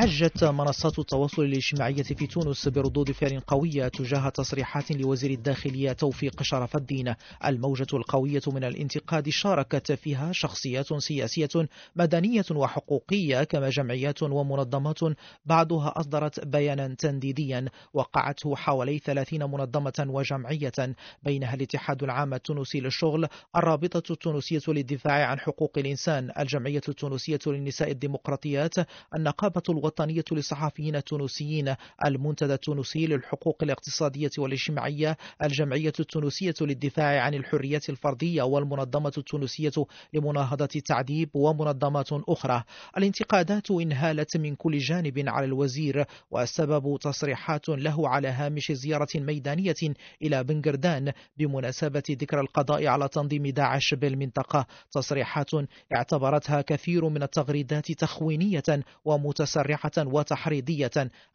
حجت منصات التواصل الاجتماعية في تونس بردود فعل قوية تجاه تصريحات لوزير الداخلية توفيق شرف الدين الموجة القوية من الانتقاد شاركت فيها شخصيات سياسية مدنية وحقوقية كما جمعيات ومنظمات بعضها أصدرت بيانا تنديديا وقعته حوالي 30 منظمة وجمعية بينها الاتحاد العام التونسي للشغل الرابطة التونسية للدفاع عن حقوق الإنسان الجمعية التونسية للنساء الديمقراطيات النقابة الوطنية الوطنية للصحفيين التونسيين المنتدى التونسي للحقوق الاقتصادية والاجتماعية الجمعية التونسية للدفاع عن الحريات الفردية والمنظمة التونسية لمناهضة التعذيب ومنظمات أخرى الانتقادات انهالت من كل جانب على الوزير والسبب تصريحات له على هامش زيارة ميدانية إلى بنغردان بمناسبة ذكرى القضاء على تنظيم داعش بالمنطقة تصريحات اعتبرتها كثير من التغريدات تخوينية ومتسرعة جارحة وتحريضية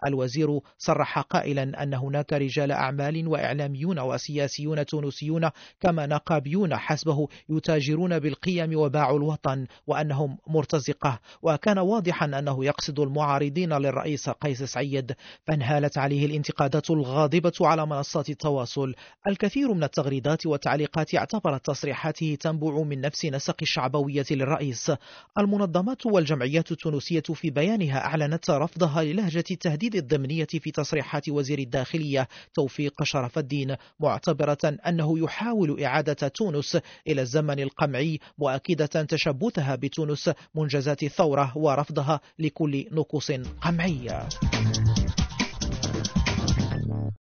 الوزير صرح قائلا أن هناك رجال أعمال وإعلاميون وسياسيون تونسيون كما نقابيون حسبه يتاجرون بالقيم وباعوا الوطن وأنهم مرتزقة وكان واضحا أنه يقصد المعارضين للرئيس قيس سعيد فانهالت عليه الانتقادات الغاضبة على منصات التواصل الكثير من التغريدات والتعليقات اعتبرت تصريحاته تنبع من نفس نسق الشعبوية للرئيس المنظمات والجمعيات التونسية في بيانها أعلن أعلنت رفضها للهجة التهديد الضمنية في تصريحات وزير الداخلية توفيق شرف الدين معتبرة أنه يحاول إعادة تونس إلى الزمن القمعي مؤكدة تشبثها بتونس منجزات الثورة ورفضها لكل نقص قمعية